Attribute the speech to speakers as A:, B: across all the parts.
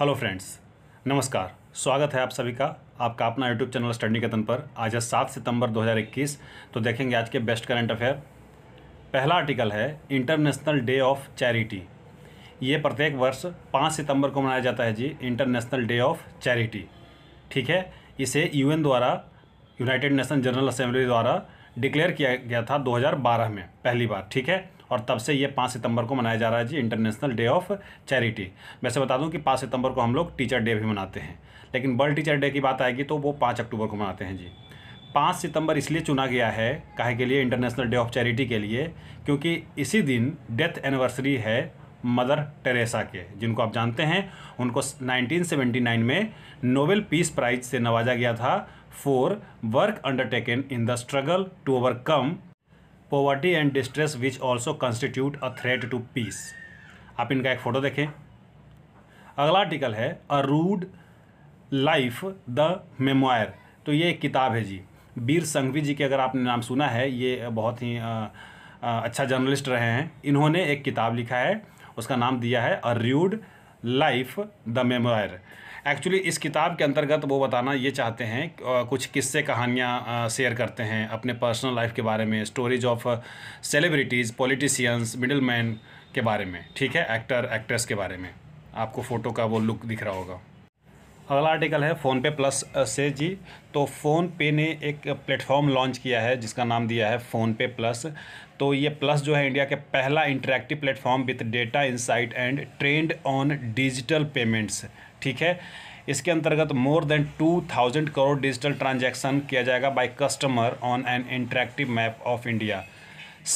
A: hello friends नमस्कार स्वागत है आप सभी का आपका अपना यूट्यूब चैनल स्टडी कथन पर आज है सात सितंबर 2021 तो देखेंगे आज के बेस्ट करंट अफेयर पहला आर्टिकल है इंटरनेशनल डे ऑफ चैरिटी ये प्रत्येक वर्ष पाँच सितंबर को मनाया जाता है जी इंटरनेशनल डे ऑफ चैरिटी ठीक है इसे यूएन द्वारा यूनाइटेड नेशन जनरल असेंबली द्वारा डिक्लेयर किया गया था 2012 में पहली बार ठीक है और तब से ये पाँच सितंबर को मनाया जा रहा है जी इंटरनेशनल डे ऑफ चैरिटी वैसे बता दूं कि पाँच सितंबर को हम लोग टीचर डे भी मनाते हैं लेकिन वर्ल्ड टीचर डे की बात आएगी तो वो पाँच अक्टूबर को मनाते हैं जी पाँच सितंबर इसलिए चुना गया है काहे के लिए इंटरनेशनल डे ऑफ चैरिटी के लिए क्योंकि इसी दिन डेथ एनिवर्सरी है मदर टेरेसा के जिनको आप जानते हैं उनको 1979 में नोबेल पीस प्राइज से नवाजा गया था for work undertaken in the struggle to overcome poverty and distress which also constitute a threat to peace आप इनका एक फ़ोटो देखें अगला आर्टिकल है a rude life the memoir तो ये एक किताब है जी वीर संघवी जी के अगर आपने नाम सुना है ये बहुत ही आ, आ, अच्छा जर्नलिस्ट रहे हैं इन्होंने एक किताब लिखा है उसका नाम दिया है a rude life the memoir actually इस किताब के अंतर्गत वो बताना ये चाहते हैं कुछ किस्से कहानियाँ शेयर करते हैं अपने पर्सनल लाइफ के बारे में stories of celebrities politicians middle man के बारे में ठीक है एक्टर एक्ट्रेस के बारे में आपको फ़ोटो का वो लुक दिख रहा होगा अगला आर्टिकल है फ़ोनपे प्लस से जी तो फ़ोनपे ने एक प्लेटफॉर्म लॉन्च किया है जिसका नाम दिया है फ़ोनपे प्लस तो ये प्लस जो है इंडिया के पहला interactive platform with data insight and trend on digital payments ठीक है इसके अंतर्गत more than two thousand crore digital transaction किया जाएगा by customer on an interactive map of India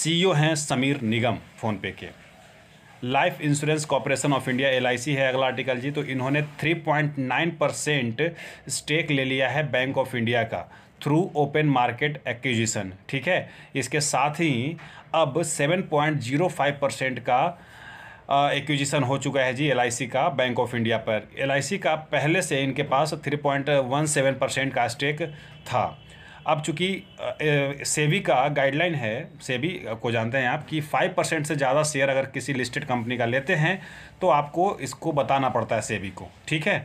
A: CEO हैं समीर निगम फ़ोनपे के life insurance corporation of India L है अगला आर्टिकल जी तो इन्होंने 3.9 परसेंट स्टेक ले लिया है बैंक ऑफ इंडिया का थ्रू ओपन मार्केट एक्विजिशन ठीक है इसके साथ ही अब 7.05 परसेंट का एक्विजिशन हो चुका है जी एल का बैंक ऑफ इंडिया पर एल का पहले से इनके पास 3.17 परसेंट का स्टेक था अब चूँकि सेबी का गाइडलाइन है सेबी को जानते हैं आप कि फाइव परसेंट से ज़्यादा शेयर अगर किसी लिस्टेड कंपनी का लेते हैं तो आपको इसको बताना पड़ता है सेबी को ठीक है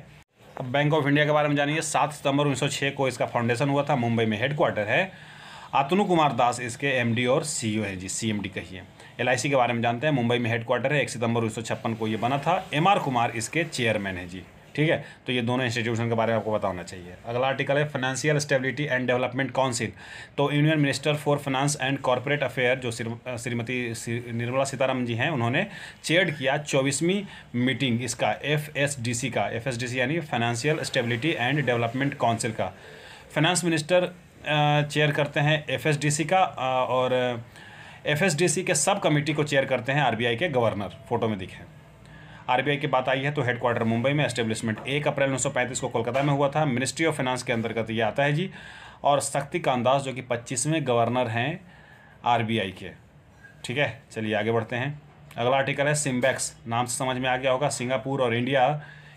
A: अब बैंक ऑफ इंडिया के बारे में जानिए सात सितंबर उन्नीस को इसका फाउंडेशन हुआ था मुंबई में हेडक्वार्टर है आतनु कुमार दास इसके एम और सी e है जी डी कहिए एल के बारे में जानते हैं मुंबई में हेडक्वार्टर है एक सितंबर उन्नीस को ये बना था एम कुमार इसके चेयरमैन है जी ठीक है तो ये दोनों इंस्टीट्यूशन के बारे में आपको बताना चाहिए अगला आर्टिकल है financial stability and development council तो union minister for finance and corporate affair जो श्रीमती निर्मला सीतारामन जी हैं उन्होंने चेयर किया चौबीसवीं मीटिंग इसका एफ का एफ यानी financial stability and development council का फाइनेंस मिनिस्टर चेयर करते हैं एफ का और एफ के सब कमेटी को चेयर करते हैं आरबीआई के गवर्नर फोटो में दिखें आरबीआई की बात आई है तो हेडक्वार्टर मुंबई में एस्टेब्लिशमेंट एक अप्रैल उन्नीस को कोलकाता में हुआ था मिनिस्ट्री ऑफ फाइनेंस के अंतर्गत ये आता है जी और शक्ति कांदास जो कि पच्चीसवें गवर्नर हैं आर के ठीक है चलिए आगे बढ़ते हैं अगला आर्टिकल है सिम्बैक्स नाम से समझ में आ गया होगा सिंगापुर और इंडिया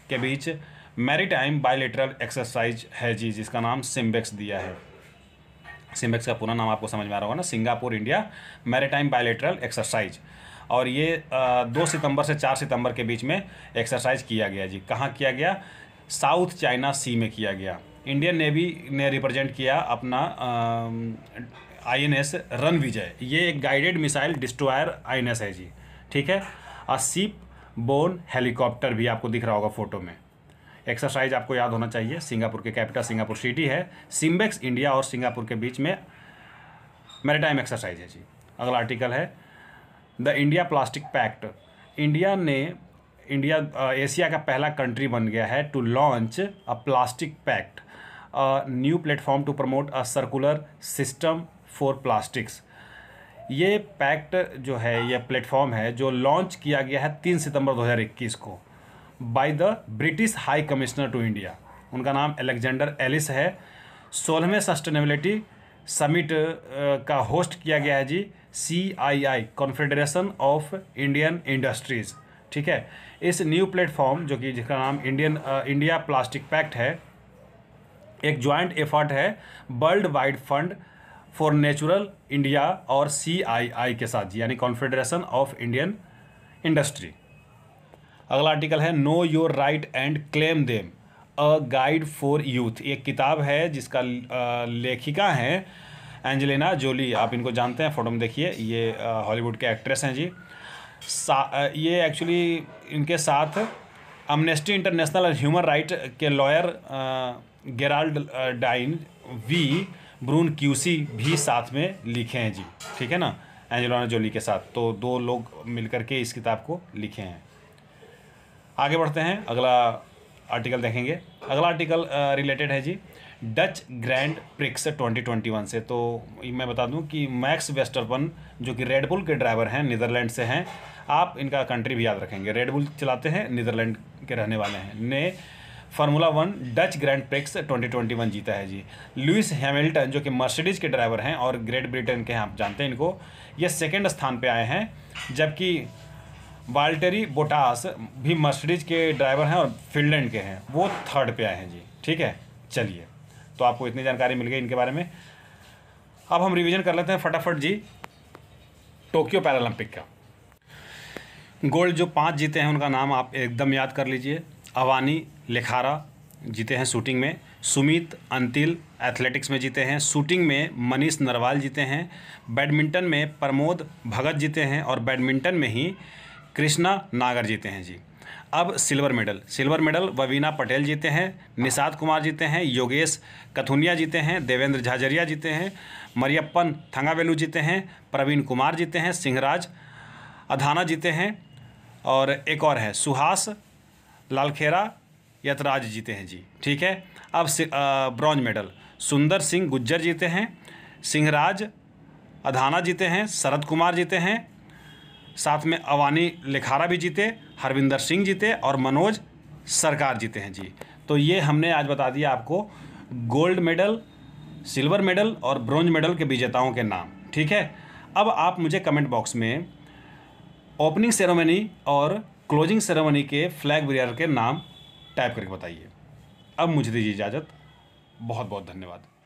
A: के बीच मैरीटाइम टाइम बायोलिटरल एक्सरसाइज है जी जिसका नाम सिम्बैक्स दिया है सिम्बैक्स का पूरा नाम आपको समझ में आ रहा होगा ना Singapore India maritime bilateral exercise और ये दो सितंबर से चार सितंबर के बीच में एक्सरसाइज किया गया जी कहाँ किया गया साउथ चाइना सी में किया गया इंडियन नेवी ने रिप्रेजेंट किया अपना I N S Ranvijay ये एक guided missile destroyer I N S है जी ठीक है और सीप बोन हेलीकॉप्टर भी आपको दिख रहा होगा फोटो में एक्सरसाइज आपको याद होना चाहिए सिंगापुर के कैपिटल सिंगापुर सिटी है सिम्बेक्स इंडिया और सिंगापुर के बीच में मैरिटाइम एक्सरसाइज है जी अगला आर्टिकल है the India plastic pact India ने इंडिया एशिया का पहला कंट्री बन गया है to launch a plastic pact a new platform to promote a circular system for plastics ये पैक्ट जो है यह प्लेटफॉर्म है जो लॉन्च किया गया है तीन सितंबर 2021 को by the British high commissioner to India उनका नाम एलेक्जेंडर एलिस है सोलहवें सस्टेनेबिलिटी समिट का होस्ट किया गया है जी C I I confederation of Indian industries ठीक है इस न्यू प्लेटफॉर्म जो कि जिसका नाम इंडियन इंडिया प्लास्टिक पैक्ट है एक ज्वाइंट एफर्ट है world wide fund for natural India और सी आई आई के साथ यानी कॉन्फेडरेशन ऑफ इंडियन इंडस्ट्री अगला आर्टिकल है know your right and claim them a guide for youth एक किताब है जिसका लेखिका हैं एंजेलिना जोली आप इनको जानते हैं फ़ोटो में देखिए ये हॉलीवुड के एक्ट्रेस हैं जी सा ये एक्चुअली इनके साथ अमनेस्टी इंटरनेशनल और ह्यूमन राइट के lawyer Geraldine Van Bueren QC भी साथ में लिखे हैं जी ठीक है ना एंजेलिना जोली के साथ तो दो लोग मिलकर के इस किताब को लिखे हैं आगे बढ़ते हैं अगला आर्टिकल देखेंगे अगला आर्टिकल रिलेटेड है जी डच ग्रैंड प्रिक्स 2021 से तो मैं बता दूं कि मैक्स वेस्टरपन जो कि रेडबुल के ड्राइवर हैं नीदरलैंड से हैं आप इनका कंट्री भी याद रखेंगे रेडबुल चलाते हैं नीदरलैंड के रहने वाले हैं ने Formula One Dutch Grand Prix 2021 जीता है जी लुइस हैमिल्टन जो कि मर्सिडीज़ के ड्राइवर हैं और ग्रेट ब्रिटेन के हैं आप जानते हैं इनको ये सेकेंड स्थान पर आए हैं जबकि वाल्टेरी बोटास भी मर्सिडीज के ड्राइवर हैं और फिनलैंड के हैं वो थर्ड पे आए हैं जी ठीक है चलिए तो आपको इतनी जानकारी मिल गई इनके बारे में अब हम रिवीजन कर लेते हैं फटाफट जी टोक्यो पैरालंपिक का गोल्ड जो पांच जीते हैं उनका नाम आप एकदम याद कर लीजिए अवानी लेखारा जीते हैं शूटिंग में सुमित अंतिल एथलेटिक्स में जीते हैं शूटिंग में मनीष नरवाल जीते हैं बैडमिंटन में प्रमोद भगत जीते हैं और बैडमिंटन में ही कृष्णा नागर जीते हैं जी अब silver medal silver medal Bhavina Patel जीते हैं निषाद कुमार जीते हैं योगेश कथुनिया जीते हैं देवेंद्र झाझरिया जीते हैं मरियप्पन थंगावेलू जीते हैं प्रवीण कुमार जीते हैं सिंहराज अधाना जीते हैं और एक और है सुहास लालखेरा यतराज जीते हैं जी ठीक है अब ब्रॉन्ज मेडल सुंदर सिंह गुज्जर जीते हैं सिंहराज अधाना जीते हैं शरद कुमार जीते हैं साथ में अवानी लिखारा भी जीते हरविंदर सिंह जीते और मनोज सरकार जीते हैं जी तो ये हमने आज बता दिया आपको गोल्ड मेडल सिल्वर मेडल और ब्रॉन्ज मेडल के विजेताओं के नाम ठीक है अब आप मुझे कमेंट बॉक्स में ओपनिंग सेरेमनी और क्लोजिंग सेरेमनी के फ्लैग बियर के नाम टाइप करके बताइए अब मुझे दीजिए इजाज़त बहुत बहुत धन्यवाद